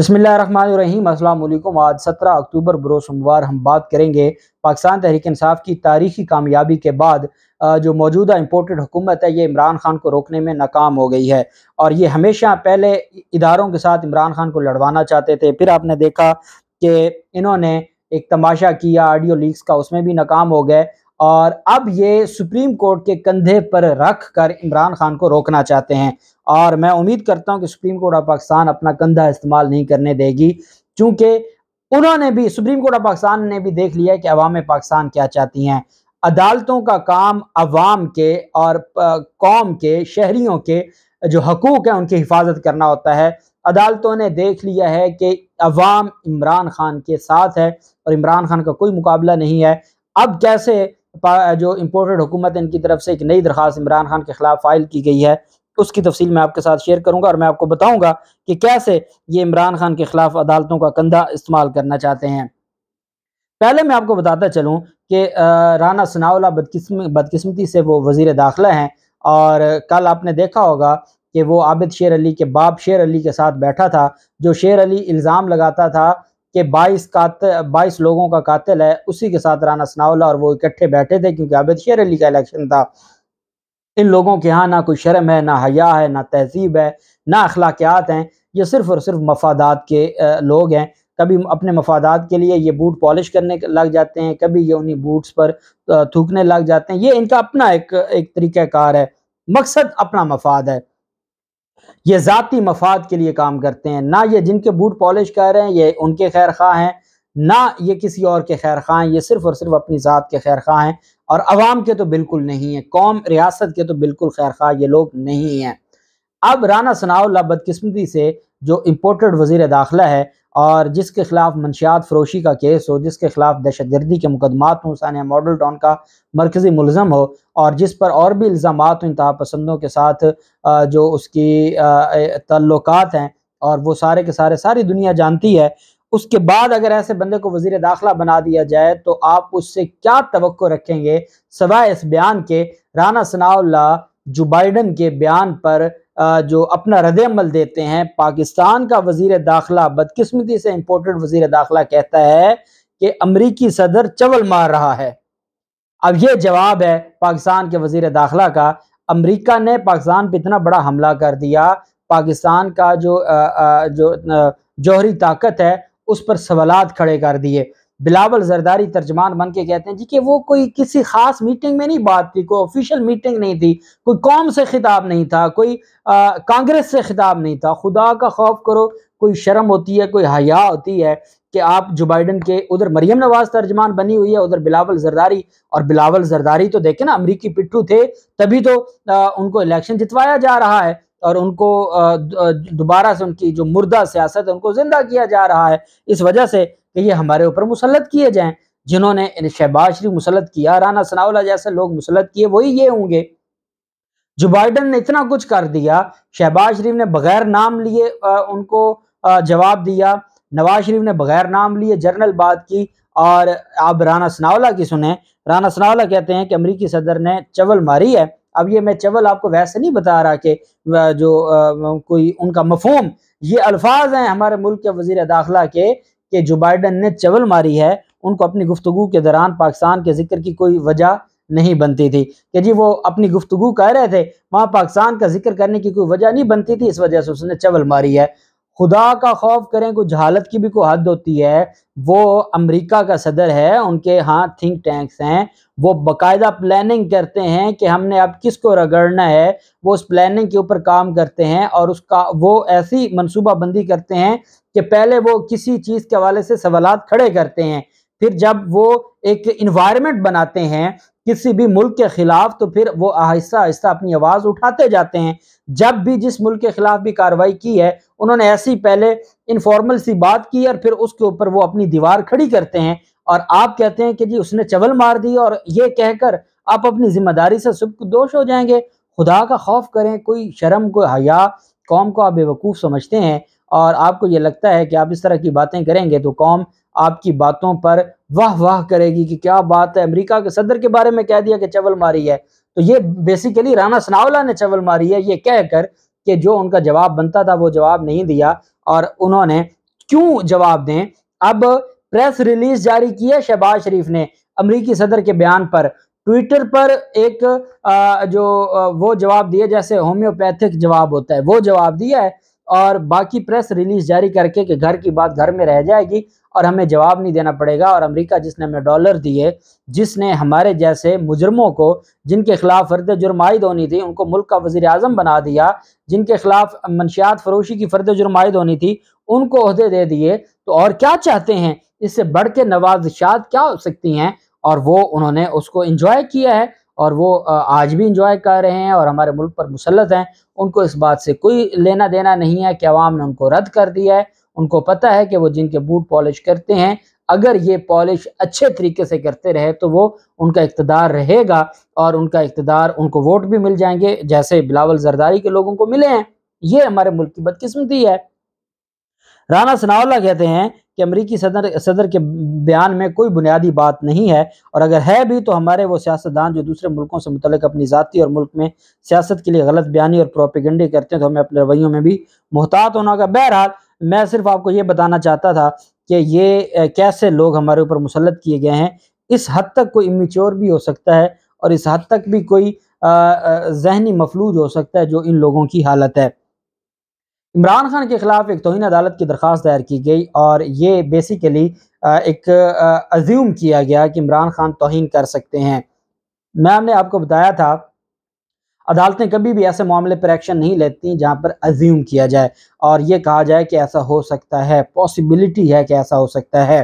बसमिलीम अल्लाम आज सत्रह अक्टूबर बरो सोमवार हम बात करेंगे पाकिस्तान तहरीक इंसाफ की तारीखी कामयाबी के बाद जो मौजूदा इम्पोर्टेड हुकूमत है ये इमरान खान को रोकने में नाकाम हो गई है और ये हमेशा पहले इदारों के साथ इमरान खान को लड़वाना चाहते थे फिर आपने देखा कि इन्होंने एक तमाशा किया ऑडियो लीक्स का उसमें भी नाकाम हो गए और अब ये सुप्रीम कोर्ट के कंधे पर रख कर इमरान खान को रोकना चाहते हैं और मैं उम्मीद करता हूँ कि सुप्रीम कोर्ट ऑफ पाकिस्तान अपना कंधा इस्तेमाल नहीं करने देगी चूँकि उन्होंने भी सुप्रीम कोर्ट ऑफ पाकिस्तान ने भी देख लिया है कि अवाम पाकिस्तान क्या चाहती हैं अदालतों का काम अवाम के और कौम के शहरीों के जो हकूक़ हैं उनकी हिफाजत करना होता है अदालतों ने देख लिया है कि अवाम इमरान खान के साथ है और इमरान खान का कोई मुकाबला नहीं है अब कैसे जो इम्पोर्टेड हुकूमत इनकी तरफ से एक नई दरख्वास्त इमरान खान के खिलाफ फाइल की गई है उसकी तफसील मैं आपके साथ शेयर करूंगा और मैं आपको बताऊंगा कि कैसे ये इमरान खान के खिलाफ अदालतों का कंधा इस्तेमाल करना चाहते हैं पहले मैं आपको बताता चलूं कि राना सनाउल्ला बदकिस्म बदकिस्मती से वो वजीर दाखिला हैं और कल आपने देखा होगा कि वो आबिद शेर अली के बाप शेर अली के साथ बैठा था जो शेर अली इल्ज़ाम लगाता था कि 22 कात 22 लोगों का कातिल है उसी के साथ राना सनावला और वो इकट्ठे बैठे थे क्योंकि आबिद शेर अली का इलेक्शन था इन लोगों के यहाँ ना कोई शर्म है ना हया है ना तहजीब है ना अखलाकियात हैं ये सिर्फ और सिर्फ मफादात के लोग हैं कभी अपने मफादात के लिए ये बूट पॉलिश करने लग जाते हैं कभी ये उन्हीं बूट्स पर थूकने लग जाते हैं ये इनका अपना एक एक तरीक़ाकार है मकसद अपना मफाद है ये ज़ाती मफाद के लिए काम करते हैं ना ये जिनके बूट पॉलिश कर रहे हैं ये उनके खैर खा हैं ना ये किसी और के खैर खा हैं ये सिर्फ और सिर्फ अपनी ज़ात के खैर खा हैं और आवाम के तो बिल्कुल नहीं है कौम रियासत के तो बिल्कुल खैर खा ये लोग नहीं हैं अब राना सनाउल्ला बदकस्मती से जो इम्पोर्टेड वजीर दाखिला है और जिसके खिलाफ मंशियात फरोशी का केस हो जिसके खिलाफ दहशत गर्दी के मुकदमा हों सानिया मॉडल टाउन का मरकज़ी मुलजम हो और जिस पर और भी इल्ज़ाम हों इंतहा पसंदों के साथ जो उसकी तल्लुक हैं और वो सारे के सारे सारी दुनिया जानती है उसके बाद अगर ऐसे बंदे को वजीर दाखिला बना दिया जाए तो आप उससे क्या तो रखेंगे सवाए इस बयान के राना सनाउल्ला जो बाइडन के बयान पर जो अपना रद अमल देते हैं पाकिस्तान का वजीर दाखिला बदकिस्मती से इम्पोर्टेड वजीर दाखिला कहता है कि अमरीकी सदर चवल मार रहा है अब यह जवाब है पाकिस्तान के वजीर दाखिला का अमरीका ने पाकिस्तान पर इतना बड़ा हमला कर दिया पाकिस्तान का जो आ, आ, जो जौहरी ताकत है उस पर सवाल खड़े कर दिए बिलावल जरदारी तर्जमान बन के कहते हैं जी कि वो कोई किसी खास मीटिंग में नहीं बात थी कोई ऑफिशियल मीटिंग नहीं थी कोई कौम से खिताब नहीं था कोई कांग्रेस से खिताब नहीं था खुदा का खौफ करो कोई शर्म होती है कोई हया होती है कि आप जो बाइडन के उधर मरियम नवाज तर्जमान बनी हुई है उधर बिलावल जरदारी और बिलावल जरदारी तो देखे ना अमरीकी पिट्ठू थे तभी तो आ, उनको इलेक्शन जितवाया जा रहा है और उनको दोबारा से उनकी जो मुर्दा सियासत है उनको जिंदा किया जा रहा है इस वजह से कि ये हमारे ऊपर मुसलत किए जाएं जिन्होंने शहबाज शरीफ मुसलत किया राना सनावला जैसे लोग मुसलत किए वही ये होंगे जो बाइडन ने इतना कुछ कर दिया शहबाज शरीफ ने बगैर नाम लिए उनको जवाब दिया नवाज शरीफ ने बगैर नाम लिए जर्नल बात की और आप राना सनावला की सुने राना सनावला कहते हैं कि अमरीकी सदर ने चवल मारी है अब ये मैं चवल आपको वैसे नहीं बता रहा कि जो आ, कोई उनका मफहम ये अल्फाज हैं हमारे मुल्क के वजीर दाखिला के कि जो बाइडन ने चवल मारी है उनको अपनी गुफ्तु के दौरान पाकिस्तान के जिक्र की कोई वजह नहीं बनती थी कि जी वो अपनी गुफ्तु कह रहे थे वहाँ पाकिस्तान का जिक्र करने की कोई वजह नहीं बनती थी इस वजह से उसने चवल मारी है खुदा का खौफ करें कुछ हालत की भी कोई हद होती है वो अमेरिका का सदर है उनके यहाँ थिंक टैंक्स हैं वो बकायदा प्लानिंग करते हैं कि हमने अब किसको रगड़ना है वो उस प्लानिंग के ऊपर काम करते हैं और उसका वो ऐसी मनसूबाबंदी करते हैं कि पहले वो किसी चीज़ के हवाले से सवाल खड़े करते हैं फिर जब वो एक इन्वायरमेंट बनाते हैं किसी भी मुल्क के ख़िलाफ़ तो फिर वो आहिस्ता आहिस्ता अपनी आवाज़ उठाते जाते हैं जब भी जिस मुल्क के ख़िलाफ़ भी कार्रवाई की है उन्होंने ऐसी पहले इनफॉर्मल सी बात की और फिर उसके ऊपर वो अपनी दीवार खड़ी करते हैं और आप कहते हैं कि जी उसने चवल मार दी और ये कहकर आप अपनी जिम्मेदारी से सुबक दोष हो जाएंगे खुदा का खौफ करें कोई शर्म कोई हया कौम को आप बेवकूफ़ समझते हैं और आपको ये लगता है कि आप इस तरह की बातें करेंगे तो कौम आपकी बातों पर वाह वाह करेगी कि क्या बात है अमेरिका के सदर के बारे में कह दिया कि चवल मारी है तो ये बेसिकली राना सनावला ने चवल मारी है ये कहकर कि जो उनका जवाब बनता था वो जवाब नहीं दिया और उन्होंने क्यों जवाब दें अब प्रेस रिलीज जारी की है शहबाज शरीफ ने अमरीकी सदर के बयान पर ट्विटर पर एक जो वो जवाब दिया जैसे होम्योपैथिक जवाब होता है वो जवाब दिया है और बाकी प्रेस रिलीज जारी करके कि घर की बात घर में रह जाएगी और हमें जवाब नहीं देना पड़ेगा और अमेरिका जिसने हमें डॉलर दिए जिसने हमारे जैसे मुजरमों को जिनके खिलाफ फर्द जुर्म आयद होनी थी उनको मुल्क का वजी अजम बना दिया जिनके खिलाफ मनशियात फरोशी की फर्द जुर्म आयद होनी थी उनको अहदे दे दिए तो और क्या चाहते हैं इससे बढ़ के नवाजशात क्या हो सकती हैं और वो उन्होंने उसको इंजॉय किया है और वो आज भी इंजॉय कर रहे हैं और हमारे मुल्क पर मुसलत हैं उनको इस बात से कोई लेना देना नहीं है कि अवाम ने उनको रद्द कर दिया है उनको पता है कि वो जिनके बूट पॉलिश करते हैं अगर ये पॉलिश अच्छे तरीके से करते रहे तो वो उनका इकतदार रहेगा और उनका इकतदार उनको वोट भी मिल जाएंगे जैसे बिलावल जरदारी के लोगों को मिले हैं ये हमारे मुल्क की बदकिस्मती है राना सनावला कहते हैं कि अमरीकी सदर सदर के बयान में कोई बुनियादी बात नहीं है और अगर है भी तो हमारे वो सियासतदान जो दूसरे मुल्कों से मुतलक अपनी ज़ाति और मुल्क में सियासत के लिए गलत बयानी और प्रोपेगेंडे करते हैं तो हमें अपने रवैयों में भी मोहतात होना होगा बहरहाल मैं सिर्फ आपको ये बताना चाहता था कि ये कैसे लोग हमारे ऊपर मुसलत किए गए हैं इस हद तक कोई इमेच्योर भी हो सकता है और इस हद तक भी कोई जहनी मफलूज हो सकता है जो इन लोगों की हालत है इमरान खान के खिलाफ एक तोहन अदालत की दरख्वास्त दायर की गई और ये बेसिकली एक अज्यूम किया गया कि इमरान खान तोहन कर सकते हैं मैम ने आपको बताया था अदालतें कभी भी ऐसे मामले पर एक्शन नहीं लेती जहां पर अज्यूम किया जाए और ये कहा जाए कि ऐसा हो सकता है पॉसिबिलिटी है कि ऐसा हो सकता है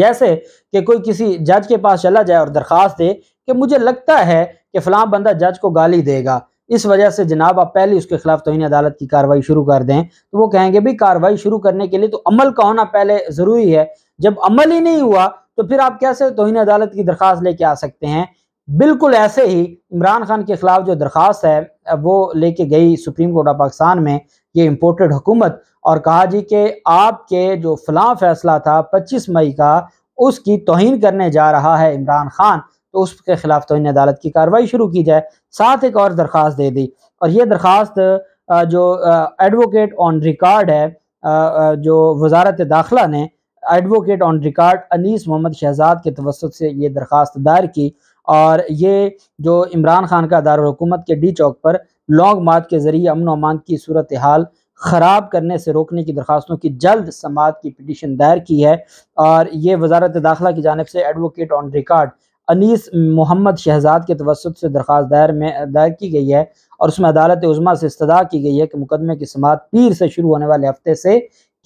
जैसे कि कोई किसी जज के पास चला जाए और दरख्वास्त दे कि मुझे लगता है कि फ़लां बंदा जज को गाली देगा इस वजह से जनाब आप पहले उसके खिलाफ तोहनी अदालत की कार्रवाई शुरू कर दें तो वो कहेंगे भाई कार्रवाई शुरू करने के लिए तो अमल का होना पहले ज़रूरी है जब अमल ही नहीं हुआ तो फिर आप कैसे तोहनी अदालत की दरख्वास्त लेके आ सकते हैं बिल्कुल ऐसे ही इमरान खान के खिलाफ जो दरख्वास्त है वो लेके गई सुप्रीम कोर्ट ऑफ पाकिस्तान में ये इम्पोर्टेड हुकूमत और कहा जी कि आपके जो फलां फैसला था 25 मई का उसकी तोहन करने जा रहा है इमरान खान तो उसके खिलाफ तो अदालत की कार्रवाई शुरू की जाए साथ एक और दरख्वास्त दे दी और ये दरख्वास्त जो एडवोकेट ऑन रिकॉर्ड है जो वजारत दाखिला ने advocate on record Anees Mohammad Shahzad के तवसत से ये दरख्वास्त दायर की और ये जो इमरान खान का दारकूमत के डी चौक पर लॉन्ग मार्च के ज़रिए अमन अमान की सूरत हाल ख़राब करने से रोकने की दरख्वास्तों की जल्द समात की पिटिशन दायर की है और ये वजारत दाखिला की जानब से advocate on record Anees Mohammad Shahzad के तवसत से दरख्वास्त दायर में दायर की गई है और उसमें अदालत उजमा से इस्तः की गई है कि मुकदमे की समात पीर से शुरू होने वाले हफ्ते से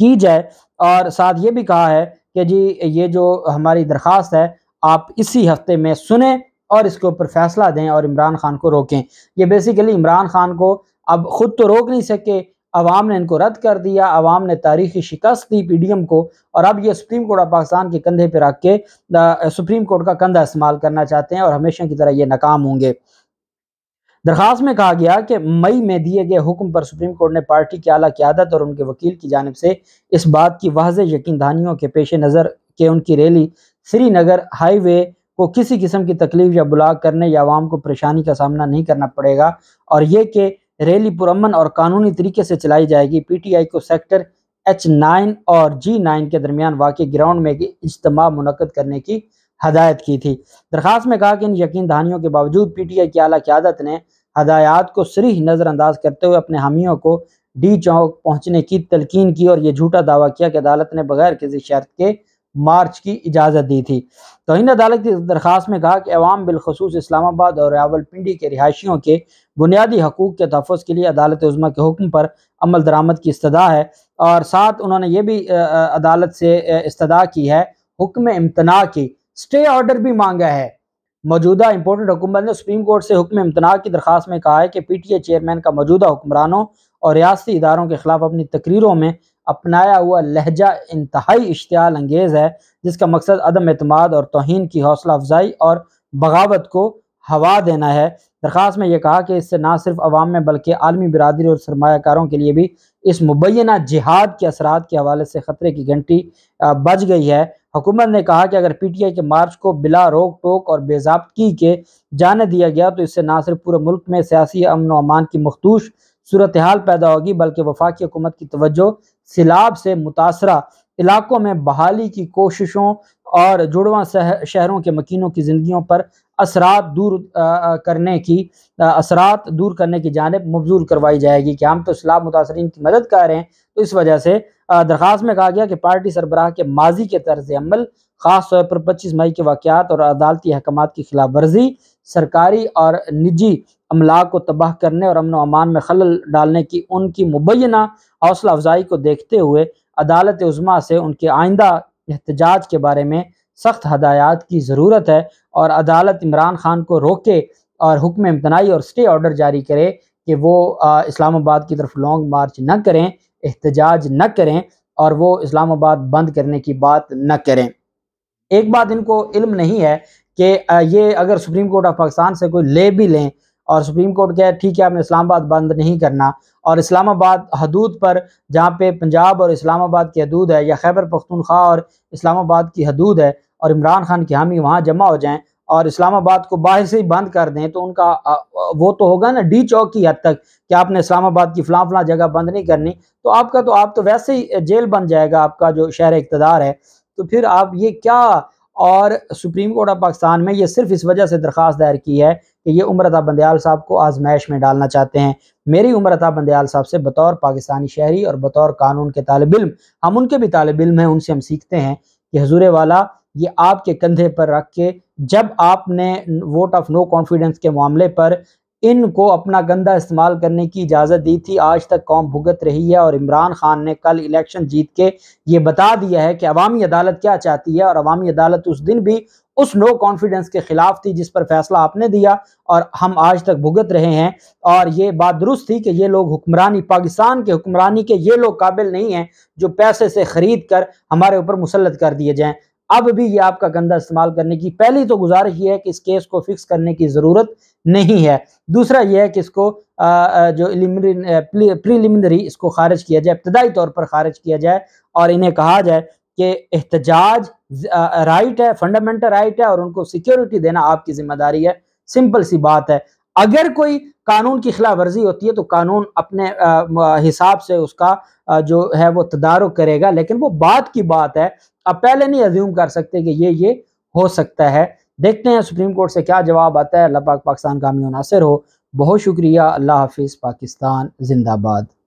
की जाए और साथ ये भी कहा है कि जी ये जो हमारी दरख्वास्त है आप इसी हफ्ते में सुने और इसके ऊपर फैसला दें और इमरान खान को रोकें ये बेसिकली इमरान खान को अब ख़ुद तो रोक नहीं सके अवाम ने इनको रद्द कर दिया अवाम ने तारीखी शिकस्त दी पी डी एम को और अब ये सुप्रीम कोर्ट ऑफ पाकिस्तान के कंधे पर रख के सुप्रीम कोर्ट का कंधा इस्तेमाल करना चाहते हैं और हमेशा की तरह ये नाकाम होंगे दरख्वास्त में कहा गया कि मई में दिए गए हुक्म पर सुप्रीम कोर्ट ने पार्टी की आला क्यादत और उनके वकील की जानब से इस बात की वाज यकीन दहानियों के पेश नज़र के उनकी रैली श्रीनगर हाईवे को किसी किस्म की तकलीफ या ब्लॉक करने या आवाम को परेशानी का सामना नहीं करना पड़ेगा और ये कि रैली पुरमन और कानूनी तरीके से चलाई जाएगी पीटीआई को सेक्टर एच नाइन और जी नाइन के दरमियान वाक़ ग्राउंड में इज्तम मुनद करने की हदायत की थी दरख्वास्त में कहा कि इन यकीन दहानियों के बावजूद पी टी आई की अला क्यादत ने हदायत को सरीह नज़रअंदाज करते हुए अपने हामियों को डी चौक पहुँचने की तलकीन की और ये झूठा दावा किया कि अदालत ने बगैर किसी शर्त के मार्च की इजाज़त दी थी तोहन अदालत की दरख्वास्त में कहा कि अवाम बिलखसूस इस्लामाबाद और रावलपिंडी के रिहायशियों के बुनियादी हकूक़ के तहफ़ के लिए अदालत उज़मा के हुक्म पर अमल दरामद की इस्तदा है और साथ उन्होंने ये भी अदालत से इस्तदा की है हुक्म इम्तना की स्टे ऑर्डर भी मांगा है मौजूदा इम्पोर्टेंट हुकूमत ने सुप्रीम कोर्ट से हुक्म इम्तना की दरख्वास्त में कहा है कि पी टी ए चेयरमैन का मौजूदा हुक्मरानों और रियाती इदारों के खिलाफ अपनी तकरीरों में अपनाया हुआ लहजा इंतहाई इश्तियाल अंगेज है जिसका मकसद अदम अतमाद और तोहन की हौसला अफजाई और बगावत को हवा देना है दरख्वास्त में यह कहा कि इससे ना सिर्फ आवाम में बल्कि आलमी बरदरी और सरमाकारों के लिए भी इस मुबैना जिहाद के असरा के हवाले से ख़तरे की घंटी बज गई है हुकूमत ने कहा कि अगर पी टी आई के मार्च को बिला रोक टोक और बेजाबगी के जाने दिया गया तो इससे ना सिर्फ पूरे मुल्क में सियासी अमन अमान की मखदूश सूरत हाल पैदा होगी बल्कि वफाकी हुकूमत की तवज्जो सैलाब से मुतासर इलाकों में बहाली की कोशिशों और जुड़वा शहरों के मकीनों की ज़िंदगियों पर असरा दूर आ, करने की असरात दूर करने की जानब मबजूल करवाई जाएगी कि हम तो सैलाब मुतासरी की मदद कर रहे हैं तो इस वजह से दरख्वास्त में कहा गया कि पार्टी सरबराह के माजी के तर्ज अमल ख़ास तौर पर पच्चीस मई के वाक़ात और अदालती अहकाम की खिलाफ वर्जी सरकारी और निजी अमला को तबाह करने और अमन अमान में खलल डालने की उनकी मुबैना हौसला अफजाई को देखते हुए अदालत उज़मा से उनके आइंदा एहतजाज के बारे में सख्त हदायत की ज़रूरत है और अदालत इमरान खान को रोके और हुक्म इम्तनाई और स्टे ऑर्डर जारी करे कि वो इस्लामाबाद की तरफ लॉन्ग मार्च न करें एहतजाज न करें और वो इस्लामाबाद बंद करने की बात न करें एक बात इनको इल्म नहीं है कि ये अगर सुप्रीम कोर्ट ऑफ पाकिस्तान से कोई ले भी लें और सुप्रीम कोर्ट क्या है ठीक है आपने इस्लामाबाद बंद नहीं करना और इस्लामाबाद हदूद पर जहाँ पे पंजाब और इस्लामाबाद की हदूद है या खैबर पख्तूनख्वा और इस्लामाबाद की हदूद है और इमरान खान की हामी वहाँ जमा हो जाएँ और इस्लामाबाद को बाहर से ही बंद कर दें तो उनका वो तो होगा ना डी चौक की हद तक कि आपने इस्लामाबाद की फ़लाँ फ़लाँ जगह बंद नहीं करनी तो आपका तो आप तो वैसे ही जेल बन जाएगा आपका जो शहर इकतदार है तो फिर आप ये क्या और सुप्रीम कोर्ट ऑफ पाकिस्तान में ये सिर्फ इस वजह से दरख्वास्त दायर की है कि ये उम्रता बंदयाल साहब को आजमाइश में डालना चाहते हैं मेरी उम्रता बंदयाल साहब से बतौर पाकिस्तानी शहरी और बतौर कानून के तालब इम हम उनके भी तालब इम हैं उनसे हम सीखते हैं कि हजूर वाला ये आपके कंधे पर रख के जब आपने वोट ऑफ नो कॉन्फिडेंस के मामले पर इनको अपना गंदा इस्तेमाल करने की इजाज़त दी थी आज तक कौम भुगत रही है और इमरान खान ने कल इलेक्शन जीत के ये बता दिया है कि अवामी अदालत क्या चाहती है और अवामी अदालत उस दिन भी उस नो कॉन्फिडेंस के खिलाफ थी जिस पर फैसला आपने दिया और हम आज तक भुगत रहे हैं और ये बात दुरुस्त थी कि ये लोग हुक्मरानी पाकिस्तान के हुक्मरानी के ये लोग काबिल नहीं हैं जो पैसे से ख़रीद कर हमारे ऊपर मुसलत कर दिए जाएँ अब भी ये आपका गंदा इस्तेमाल करने की पहली तो गुजारिश ये है कि इस केस को फिक्स करने की ज़रूरत नहीं है दूसरा यह है कि इसको आ, जो प्रीलिमिनरी इसको खारिज किया जाए इब्तदाई तौर पर खारिज किया जाए और इन्हें कहा जाए कि एहतजाज राइट है फंडामेंटल राइट है और उनको सिक्योरिटी देना आपकी ज़िम्मेदारी है सिंपल सी बात है अगर कोई कानून की खिलाफ वर्जी होती है तो कानून अपने हिसाब से उसका जो है वो तदारुक करेगा लेकिन वो बात की बात है आप पहले नहीं अज्यूम कर सकते कि ये ये हो सकता है देखते हैं सुप्रीम कोर्ट से क्या जवाब आता है अल्लाह पाक पाकिस्तान कामी नासिर हो बहुत शुक्रिया अल्लाह हाफिज़ पाकिस्तान जिंदाबाद